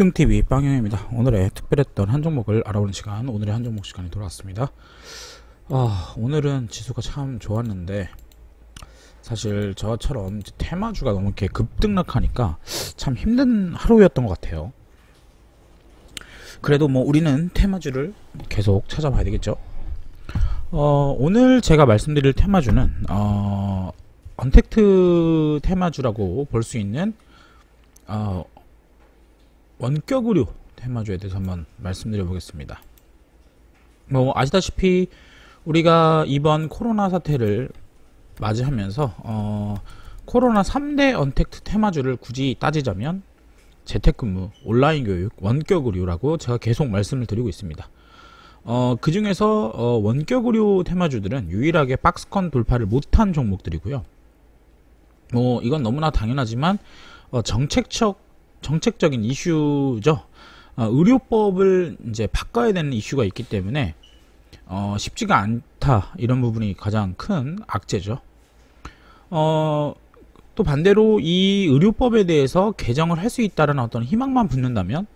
득등TV 빵형입니다. 오늘의 특별했던 한 종목을 알아보는 시간, 오늘의 한 종목 시간이 돌아왔습니다. 아, 오늘은 지수가 참 좋았는데, 사실 저처럼 테마주가 너무 이렇게 급등락하니까 참 힘든 하루였던 것 같아요. 그래도 뭐 우리는 테마주를 계속 찾아봐야 되겠죠? 어, 오늘 제가 말씀드릴 테마주는, 어, 언택트 테마주라고 볼 수 있는 어, 원격 의료 테마주에 대해서 한번 말씀드려 보겠습니다. 뭐 아시다시피 우리가 이번 코로나 사태를 맞이하면서 어, 코로나 3대 언택트 테마주를 굳이 따지자면 재택근무, 온라인 교육, 원격 의료라고 제가 계속 말씀을 드리고 있습니다. 어, 그 중에서 어, 원격 의료 테마주들은 유일하게 박스권 돌파를 못한 종목들이고요. 뭐 이건 너무나 당연하지만 어, 정책적 정책적인 이슈죠. 어, 의료법을 이제 바꿔야 되는 이슈가 있기 때문에 어, 쉽지가 않다 이런 부분이 가장 큰 악재죠. 어, 또 반대로 이 의료법에 대해서 개정을 할 수 있다는 어떤 희망만 붙는다면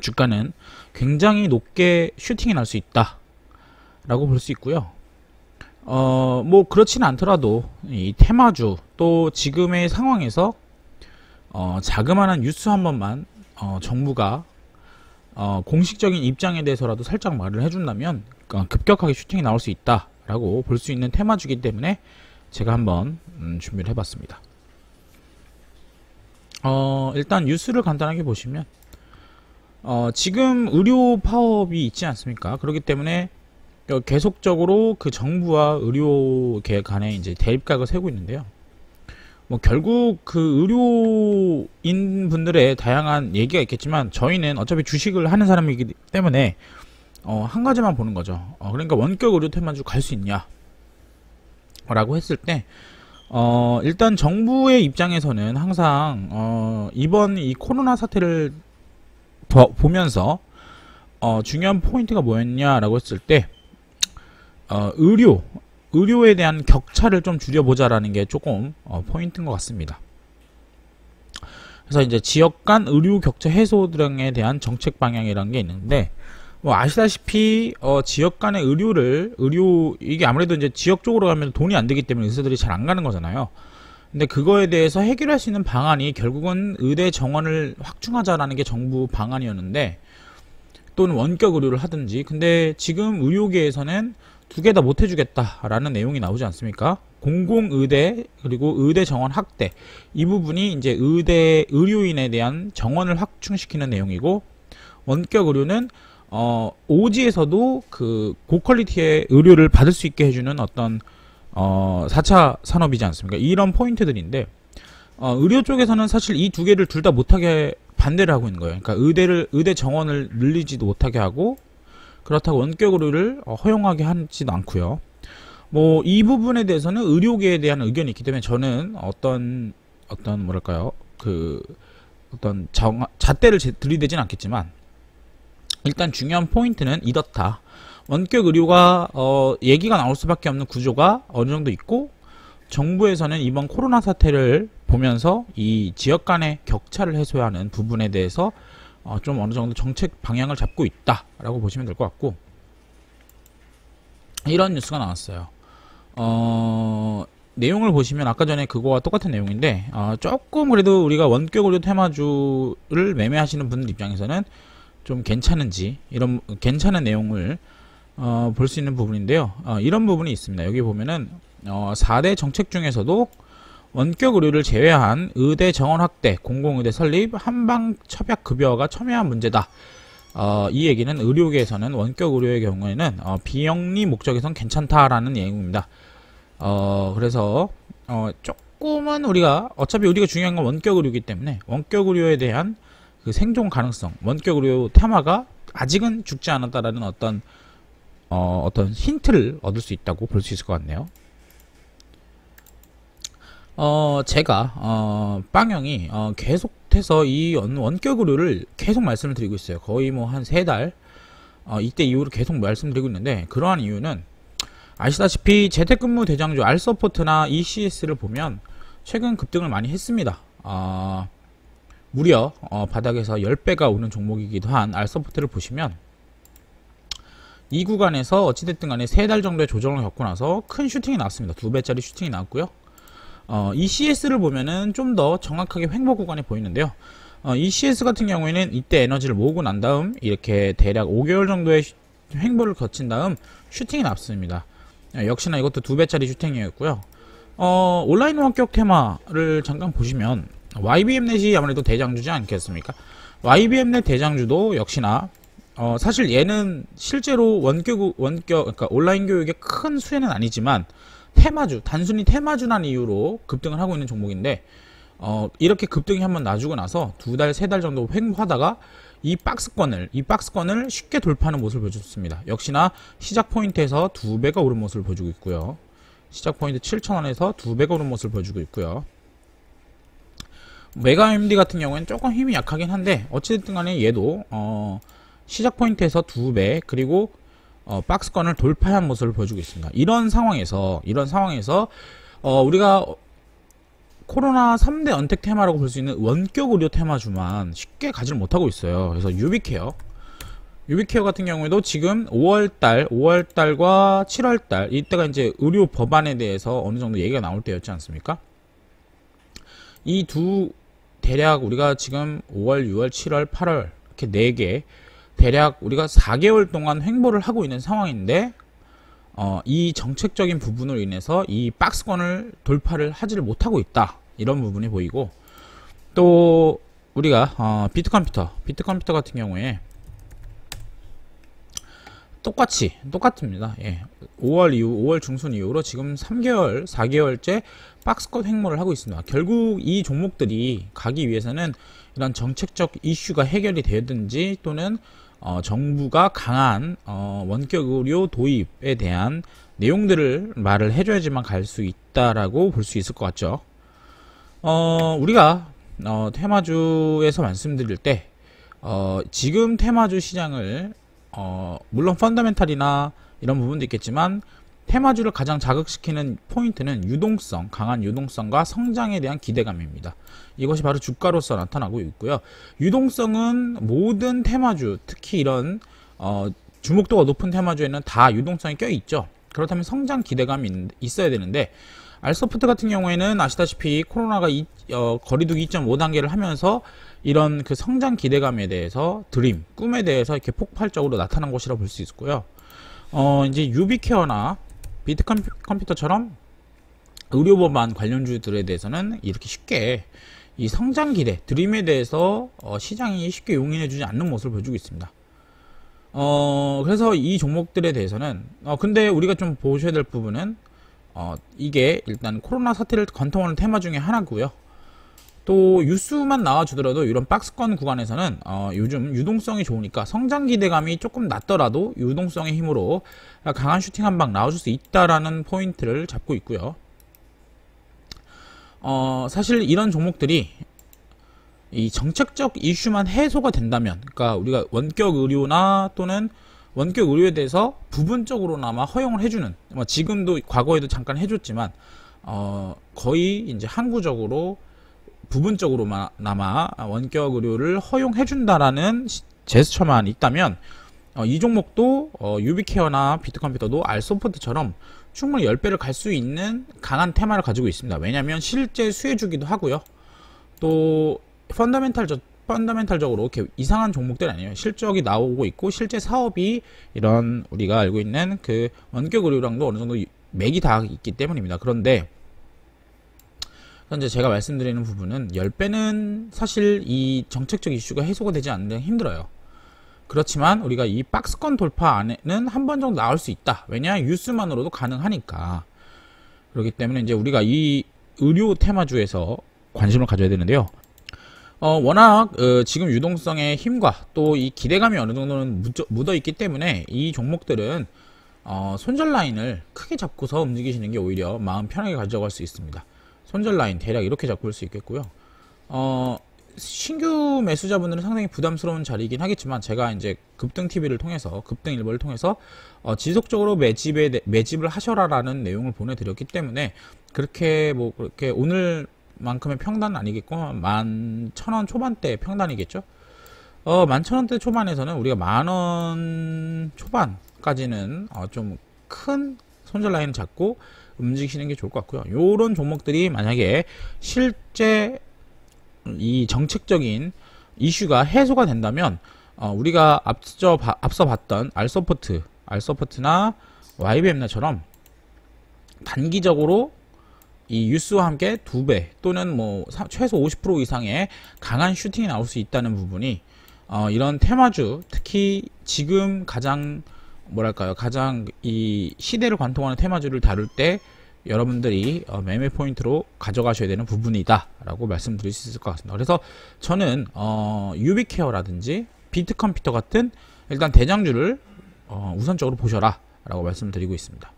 주가는 굉장히 높게 슈팅이 날 수 있다라고 볼 수 있고요. 어, 뭐 그렇지는 않더라도 이 테마주 또 지금의 상황에서 어, 자그마한 뉴스 한 번만 어, 정부가 어, 공식적인 입장에 대해서라도 살짝 말을 해준다면 어, 급격하게 슈팅이 나올 수 있다라고 볼 수 있는 테마주기 때문에 제가 한번 음, 준비를 해봤습니다. 어, 일단 뉴스를 간단하게 보시면 어, 지금 의료 파업이 있지 않습니까? 그렇기 때문에 어, 계속적으로 그 정부와 의료계 간에 이제 대립각을 세우고 있는데요. 뭐 결국 그 의료인 분들의 다양한 얘기가 있겠지만 저희는 어차피 주식을 하는 사람이기 때문에 어, 한 가지만 보는 거죠. 어, 그러니까 원격 의료 테만주갈수 있냐? 라고 했을 때 어, 일단 정부의 입장에서는 항상 어, 이번 이 코로나 사태를 보, 보면서 어, 중요한 포인트가 뭐였냐라고 했을 때 어, 의료 의료에 대한 격차를 좀 줄여보자라는 게 조금 어, 포인트인 것 같습니다. 그래서 이제 지역 간 의료 격차 해소 등에 대한 정책 방향이라는 게 있는데 뭐 아시다시피 어, 지역 간의 의료를 의료 이게 아무래도 이제 지역 쪽으로 가면 돈이 안 되기 때문에 의사들이 잘 안 가는 거잖아요. 근데 그거에 대해서 해결할 수 있는 방안이 결국은 의대 정원을 확충하자라는 게 정부 방안이었는데 또는 원격 의료를 하든지 근데 지금 의료계에서는 두개다못 해주겠다라는 내용이 나오지 않습니까? 공공의대 그리고 의대 정원 확대 이 부분이 이제 의대 의료인에 대한 정원을 확충시키는 내용이고 원격 의료는 어, 오지에서도 그 고퀄리티의 의료를 받을 수 있게 해주는 어떤 어, 4차 산업이지 않습니까? 이런 포인트들인데 어, 의료 쪽에서는 사실 이 두 개를 둘 다 못하게 반대를 하고 있는 거예요. 그러니까 의대를 의대 정원을 늘리지도 못하게 하고 그렇다고 원격의료를 어, 허용하게 하지는 않고요. 뭐 이 부분에 대해서는 의료계에 대한 의견이 있기 때문에 저는 어떤 어떤 뭐랄까요 그 어떤 정, 잣대를 들이대진 않겠지만 일단 중요한 포인트는 이렇다. 원격 의료가 어, 얘기가 나올 수밖에 없는 구조가 어느 정도 있고 정부에서는 이번 코로나 사태를 보면서 이 지역 간의 격차를 해소하는 부분에 대해서 어, 좀 어느 정도 정책 방향을 잡고 있다라고 보시면 될 것 같고 이런 뉴스가 나왔어요. 어, 내용을 보시면 아까 전에 그거와 똑같은 내용인데 어, 조금 그래도 우리가 원격으로 테마주를 매매하시는 분들 입장에서는 좀 괜찮은지 이런 괜찮은 내용을 어, 볼 수 있는 부분인데요. 어, 이런 부분이 있습니다. 여기 보면은 4대 어, 정책 중에서도 원격 의료를 제외한 의대 정원 확대, 공공의대 설립, 한방 첩약 급여가 첨예한 문제다. 어, 이 얘기는 의료계에서는 원격 의료의 경우에는 어, 비영리 목적에선 괜찮다라는 얘기입니다 어, 그래서 어, 조금은 우리가 어차피 우리가 중요한 건 원격 의료이기 때문에 원격 의료에 대한 그 생존 가능성, 원격 의료 테마가 아직은 죽지 않았다라는 어떤 어, 어떤 힌트를 얻을 수 있다고 볼 수 있을 것 같네요. 어, 제가, 어, 빵형이, 어, 계속해서 이 원격 의료를 계속 말씀을 드리고 있어요. 거의 뭐 한 세 달, 어, 이때 이후로 계속 말씀드리고 있는데, 그러한 이유는, 아시다시피 재택근무 대장주 알서포트나 ECS를 보면, 최근 급등을 많이 했습니다. 어, 무려, 어, 바닥에서 10배가 오는 종목이기도 한 알서포트를 보시면, 이 구간에서 어찌됐든 간에 세 달 정도의 조정을 겪고 나서 큰 슈팅이 나왔습니다. 두 배짜리 슈팅이 나왔고요. 어, ECS를 보면은 좀 더 정확하게 횡보 구간이 보이는데요. 어, ECS 같은 경우에는 이때 에너지를 모으고 난 다음 이렇게 대략 5개월 정도의 횡보를 거친 다음 슈팅이 났습니다. 어, 역시나 이것도 두 배짜리 슈팅이었고요. 어, 온라인 원격 테마를 잠깐 보시면 YBM넷이 아무래도 대장주지 않겠습니까? YBM넷 대장주도 역시나 어, 사실 얘는 실제로 원격 원격 그러니까 온라인 교육의 큰 수혜는 아니지만 테마주, 단순히 테마주란 이유로 급등을 하고 있는 종목인데 어, 이렇게 급등이 한번 나주고 나서 두 달, 세 달 정도 횡보하다가 이 박스권을, 이 박스권을 쉽게 돌파하는 모습을 보여줬습니다. 역시나 시작 포인트에서 두 배가 오른 모습을 보여주고 있고요. 시작 포인트 7,000원에서 두 배가 오른 모습을 보여주고 있고요. 메가 MD 같은 경우에는 조금 힘이 약하긴 한데 어찌됐든 간에 얘도 어, 시작 포인트에서 두 배 그리고 어, 박스권을 돌파한 모습을 보여주고 있습니다. 이런 상황에서 이런 상황에서 어, 우리가 코로나 3대 언택 테마라고 볼 수 있는 원격 의료 테마주만 쉽게 가지를 못하고 있어요. 그래서 유비케어 유비케어 같은 경우에도 지금 5월달, 5월달과 7월달 이때가 이제 의료 법안에 대해서 어느 정도 얘기가 나올 때였지 않습니까? 이 두 대략 우리가 지금 5월, 6월, 7월, 8월 이렇게 4개 대략 우리가 4개월 동안 횡보를 하고 있는 상황인데 어, 이 정책적인 부분으로 인해서 이 박스권을 돌파를 하지를 못하고 있다 이런 부분이 보이고 또 우리가 어, 비트컴퓨터 비트컴퓨터 같은 경우에 똑같이 똑같습니다 예. 5월 이후 5월 중순 이후로 지금 3개월 4개월째 박스권 횡보를 하고 있습니다 결국 이 종목들이 가기 위해서는 이런 정책적 이슈가 해결이 되든지 또는 어, 정부가 강한 어, 원격 의료 도입에 대한 내용들을 말을 해줘야지만 갈 수 있다라고 볼 수 있을 것 같죠. 어, 우리가 어, 테마주에서 말씀드릴 때 어, 지금 테마주 시장을 어, 물론 펀더멘탈이나 이런 부분도 있겠지만 테마주를 가장 자극시키는 포인트는 유동성, 강한 유동성과 성장에 대한 기대감입니다. 이것이 바로 주가로서 나타나고 있고요. 유동성은 모든 테마주, 특히 이런 어, 주목도가 높은 테마주에는 다 유동성이 껴있죠. 그렇다면 성장 기대감이 있어야 되는데 알소프트 같은 경우에는 아시다시피 코로나가 이, 어, 거리두기 2.5단계를 하면서 이런 그 성장 기대감에 대해서 드림, 꿈에 대해서 이렇게 폭발적으로 나타난 것이라 고볼 수 있고요. 어, 이제 유비케어나 비트 컴퓨터처럼 의료법안 관련주들에 대해서는 이렇게 쉽게 이 성장 기대, 드림에 대해서 어, 시장이 쉽게 용인해주지 않는 모습을 보여주고 있습니다. 어, 그래서 이 종목들에 대해서는, 어, 근데 우리가 좀 보셔야 될 부분은, 어, 이게 일단 코로나 사태를 관통하는 테마 중에 하나고요 또 유수만 나와주더라도 이런 박스권 구간에서는 어 요즘 유동성이 좋으니까 성장 기대감이 조금 낮더라도 유동성의 힘으로 강한 슈팅 한 방 나와줄 수 있다라는 포인트를 잡고 있고요. 어 사실 이런 종목들이 이 정책적 이슈만 해소가 된다면 그러니까 우리가 원격 의료나 또는 원격 의료에 대해서 부분적으로나마 허용을 해주는 뭐 지금도 과거에도 잠깐 해줬지만 어 거의 이제 항구적으로 부분적으로나마 원격 의료를 허용해준다라는 제스처만 있다면 어, 이 종목도 어, 유비케어나 비트컴퓨터도 알소프트처럼 충분히 10배를 갈 수 있는 강한 테마를 가지고 있습니다. 왜냐하면 실제 수혜주기도 하고요. 또 펀더멘탈 적 펀더멘탈적으로 이렇게 이상한 종목들 아니에요. 실적이 나오고 있고 실제 사업이 이런 우리가 알고 있는 그 원격 의료랑도 어느 정도 맥이 다 있기 때문입니다. 그런데 현재 제가 말씀드리는 부분은 10배는 사실 이 정책적 이슈가 해소가 되지 않는데 힘들어요. 그렇지만 우리가 이 박스권 돌파 안에는 한 번 정도 나올 수 있다. 왜냐 뉴스만으로도 가능하니까. 그렇기 때문에 이제 우리가 이 의료 테마주에서 관심을 가져야 되는데요. 어, 워낙 어, 지금 유동성의 힘과 또 이 기대감이 어느 정도는 묻어 있기 때문에 이 종목들은 어, 손절 라인을 크게 잡고서 움직이시는 게 오히려 마음 편하게 가져갈 수 있습니다. 손절 라인 대략 이렇게 잡고 올 수 있겠고요. 어, 신규 매수자분들은 상당히 부담스러운 자리이긴 하겠지만 제가 이제 급등 TV를 통해서 급등 일보를 통해서 어, 지속적으로 매집에 매집을 하셔라라는 내용을 보내드렸기 때문에 그렇게 뭐 그렇게 오늘만큼의 평단 아니겠고 만천원 초반대 평단이겠죠. 어, 만천 원대 초반에서는 우리가 만원 초반까지는 어, 좀 큰 손절 라인 잡고 움직이시는 게 좋을 것 같고요. 요런 종목들이 만약에 실제 이 정책적인 이슈가 해소가 된다면 어, 우리가 앞서, 바, 앞서 봤던 알서포트, 알서포트나 YBM나처럼 단기적으로 이 뉴스와 함께 두 배 또는 뭐 사, 최소 50% 이상의 강한 슈팅이 나올 수 있다는 부분이 어, 이런 테마주 특히 지금 가장 뭐랄까요 가장 이 시대를 관통하는 테마주를 다룰 때 여러분들이 어, 매매 포인트로 가져가셔야 되는 부분이다 라고 말씀드릴 수 있을 것 같습니다 그래서 저는 어, 유비케어라든지 비트컴퓨터 같은 일단 대장주를 어, 우선적으로 보셔라 라고 말씀드리고 있습니다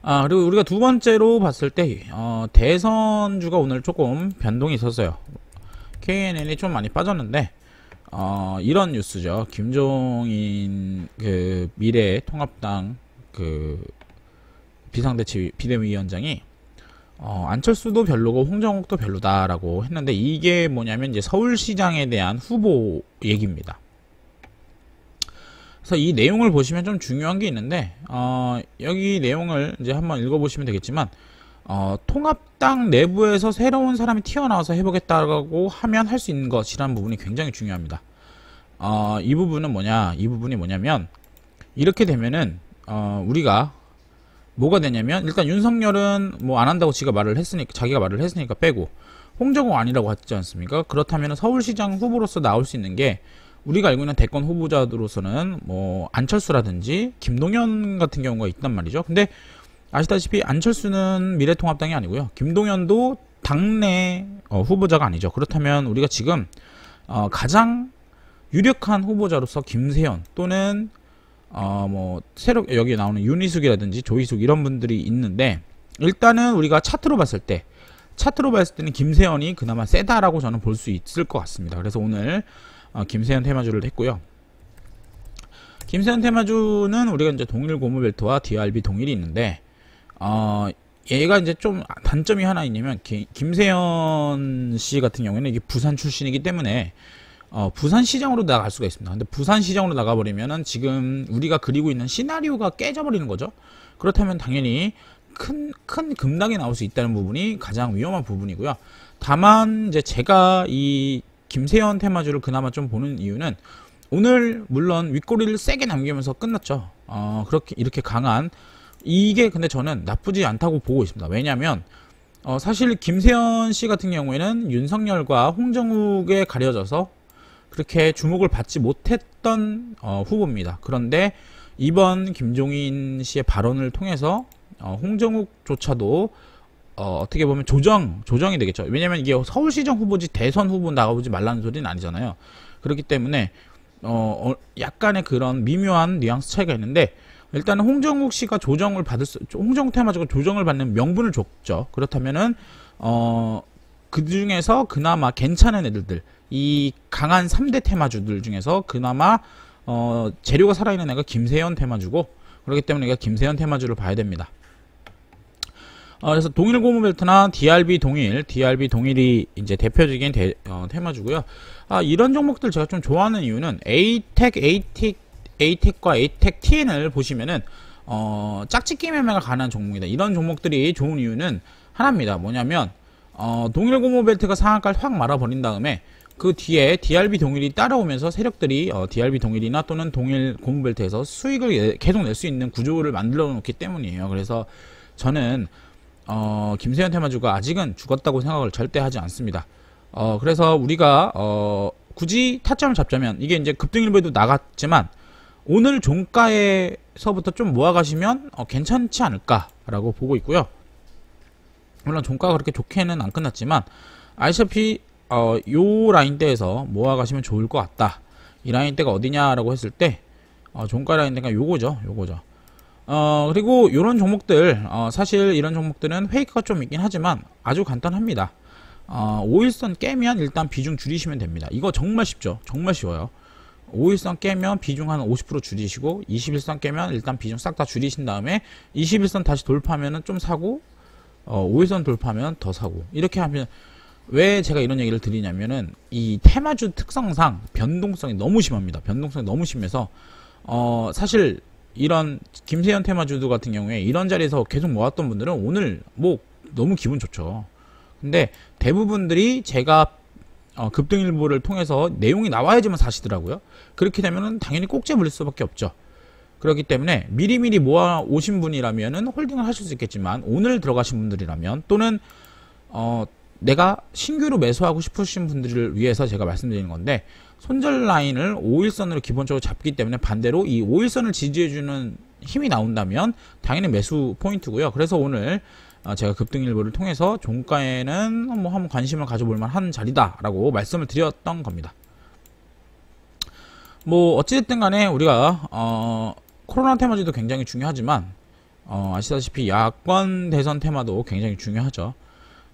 아 그리고 우리가 두 번째로 봤을 때 어, 대선주가 오늘 조금 변동이 있었어요 KNN이 좀 많이 빠졌는데 어, 이런 뉴스죠. 김종인 그 미래 통합당 그비상대치 비대위원장이 어, 안철수도 별로고 홍정욱도 별로다라고 했는데 이게 뭐냐면 이제 서울시장에 대한 후보 얘기입니다. 그래서 이 내용을 보시면 좀 중요한 게 있는데 어, 여기 내용을 이제 한번 읽어보시면 되겠지만 어, 통합당 내부에서 새로운 사람이 튀어나와서 해보겠다고 하면 할 수 있는 것이라는 부분이 굉장히 중요합니다. 어, 이 부분은 뭐냐, 이 부분이 뭐냐면, 이렇게 되면은, 어, 우리가 뭐가 되냐면, 일단 윤석열은 뭐 안 한다고 지가 말을 했으니까, 자기가 말을 했으니까 빼고, 홍정호 아니라고 하지 않습니까? 그렇다면 서울시장 후보로서 나올 수 있는 게, 우리가 알고 있는 대권 후보자로서는 뭐 안철수라든지 김동연 같은 경우가 있단 말이죠. 근데 아시다시피 안철수는 미래통합당이 아니고요. 김동연도 당내 어, 후보자가 아니죠. 그렇다면 우리가 지금 어, 가장 유력한 후보자로서 김세현 또는 어, 뭐 새로 여기 나오는 윤희숙이라든지 조희숙 이런 분들이 있는데 일단은 우리가 차트로 봤을 때 차트로 봤을 때는 김세현이 그나마 세다라고 저는 볼 수 있을 것 같습니다. 그래서 오늘 어, 김세현 테마주를 했고요. 김세현 테마주는 우리가 이제 동일 고무벨트와 DRB 동일이 있는데 어, 얘가 이제 좀 단점이 하나 있냐면 기, 김세현 씨 같은 경우에는 이게 부산 출신이기 때문에 어, 부산 시장으로 나갈 수가 있습니다. 근데 부산 시장으로 나가버리면은 지금 우리가 그리고 있는 시나리오가 깨져버리는 거죠. 그렇다면 당연히 큰, 큰 급락이 나올 수 있다는 부분이 가장 위험한 부분이고요. 다만, 이제 제가 이 김세현 테마주를 그나마 좀 보는 이유는 오늘 물론 윗꼬리를 세게 남기면서 끝났죠. 어, 그렇게, 이렇게 강한 이게 근데 저는 나쁘지 않다고 보고 있습니다. 왜냐하면 어, 사실 김세현 씨 같은 경우에는 윤석열과 홍정욱에 가려져서 그렇게 주목을 받지 못했던 어, 후보입니다. 그런데 이번 김종인 씨의 발언을 통해서 어, 홍정욱조차도 어, 어 떻게 보면 조정, 조정이 되겠죠. 왜냐면 이게 서울시장 후보지 대선 후보 나가보지 말라는 소리는 아니잖아요. 그렇기 때문에 어, 어 약간의 그런 미묘한 뉘앙스 차이가 있는데 일단 홍정욱 씨가 조정을 받을 수, 홍정욱 테마주가 조정을 받는 명분을 줬죠. 그렇다면은, 어, 그 중에서 그나마 괜찮은 애들들, 이 강한 3대 테마주들 중에서 그나마, 어, 재료가 살아있는 애가 김세현 테마주고, 그렇기 때문에 우리가 김세현 테마주를 봐야 됩니다. 어, 그래서 동일 고무벨트나 DRB 동일, DRB 동일이 이제 대표적인 데, 어, 테마주고요. 아, 이런 종목들 제가 좀 좋아하는 이유는 A텍, e A텍 A텍과 A텍 TN을 보시면은 어, 짝짓기 매매가 가능한 종목이다. 이런 종목들이 좋은 이유는 하나입니다. 뭐냐면 어, 동일 고무 벨트가 상한가를 확 말아버린 다음에 그 뒤에 DRB 동일이 따라오면서 세력들이 어, DRB 동일이나 또는 동일 고무 벨트에서 수익을 계속 낼 수 있는 구조를 만들어 놓기 때문이에요. 그래서 저는 어, 김세현 테마주가 아직은 죽었다고 생각을 절대 하지 않습니다. 어, 그래서 우리가 어, 굳이 타점을 잡자면 이게 이제 급등 일부에도 나갔지만 오늘 종가에서부터 좀 모아가시면 어, 괜찮지 않을까라고 보고 있고요. 물론 종가가 그렇게 좋게는 안 끝났지만 아시다시피 어, 요 라인대에서 모아가시면 좋을 것 같다. 이 라인대가 어디냐라고 했을 때 어, 종가 라인대가 요거죠. 요거죠. 어, 그리고 요런 종목들 어, 사실 이런 종목들은 페이크가 좀 있긴 하지만 아주 간단합니다. 어, 5일선 깨면 일단 비중 줄이시면 됩니다. 이거 정말 쉽죠. 정말 쉬워요. 5일선 깨면 비중 한 50% 줄이시고 20일선 깨면 일단 비중 싹 다 줄이신 다음에 20일선 다시 돌파하면은 좀 사고 어, 5일선 돌파하면 더 사고 이렇게 하면 왜 제가 이런 얘기를 드리냐면은 이 테마주 특성상 변동성이 너무 심합니다. 변동성이 너무 심해서 어, 사실 이런 김세현 테마주도 같은 경우에 이런 자리에서 계속 모았던 분들은 오늘 뭐 너무 기분 좋죠. 근데 대부분들이 제가 어, 급등일보를 통해서 내용이 나와야지만 사시더라고요. 그렇게 되면 당연히 꼭지 에 물릴 수밖에 없죠. 그렇기 때문에 미리미리 모아 오신 분이라면 홀딩을 하실 수 있겠지만 오늘 들어가신 분들이라면 또는 어, 내가 신규로 매수하고 싶으신 분들을 위해서 제가 말씀드리는 건데 손절 라인을 5일선으로 기본적으로 잡기 때문에 반대로 이 5일선을 지지해주는 힘이 나온다면 당연히 매수 포인트고요. 그래서 오늘 아, 제가 급등일보를 통해서 종가에는 뭐 한번 관심을 가져볼 만한 자리다라고 말씀을 드렸던 겁니다. 뭐 어찌됐든 간에 우리가 어, 코로나 테마지도 굉장히 중요하지만 어, 아시다시피 야권 대선 테마도 굉장히 중요하죠.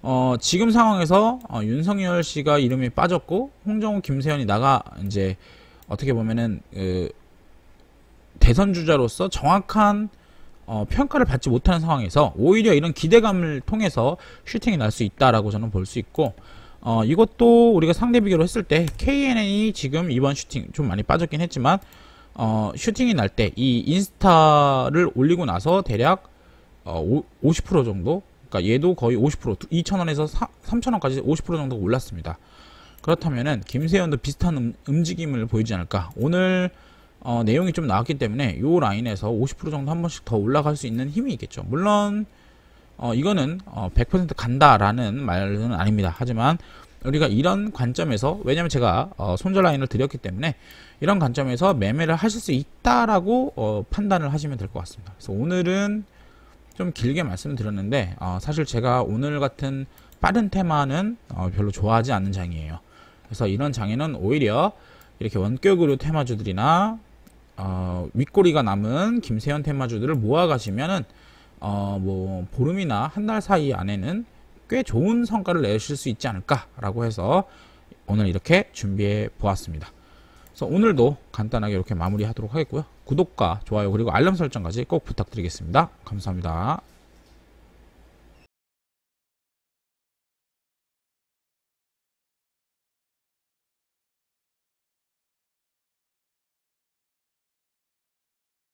어, 지금 상황에서 어, 윤석열 씨가 이름이 빠졌고 홍정우 김세현이 나가 이제 어떻게 보면은 그, 대선 주자로서 정확한 어, 평가를 받지 못하는 상황에서 오히려 이런 기대감을 통해서 슈팅이 날 수 있다라고 저는 볼 수 있고 어, 이것도 우리가 상대 비교로 했을 때 KNN이 지금 이번 슈팅 좀 많이 빠졌긴 했지만 어, 슈팅이 날 때 이 인스타를 올리고 나서 대략 어, 50% 정도 그러니까 얘도 거의 50% 2,000원에서 3,000원까지 50% 정도 올랐습니다. 그렇다면은 김세현도 비슷한 음, 움직임을 보이지 않을까 오늘 어, 내용이 좀 나왔기 때문에 요 라인에서 50% 정도 한 번씩 더 올라갈 수 있는 힘이 있겠죠. 물론 어, 이거는 어, 100% 간다라는 말은 아닙니다. 하지만 우리가 이런 관점에서 왜냐면 제가 어, 손절 라인을 드렸기 때문에 이런 관점에서 매매를 하실 수 있다라고 어, 판단을 하시면 될 것 같습니다. 그래서 오늘은 좀 길게 말씀을 드렸는데 어, 사실 제가 오늘 같은 빠른 테마는 어, 별로 좋아하지 않는 장이에요. 그래서 이런 장에는 오히려 이렇게 원격으로 테마주들이나 어, 윗꼬리가 남은 김세현 테마주들을 모아가시면은 어, 뭐, 보름이나 한 달 사이 안에는 꽤 좋은 성과를 내실 수 있지 않을까라고 해서 오늘 이렇게 준비해 보았습니다. 그래서 오늘도 간단하게 이렇게 마무리하도록 하겠고요. 구독과 좋아요 그리고 알람 설정까지 꼭 부탁드리겠습니다. 감사합니다.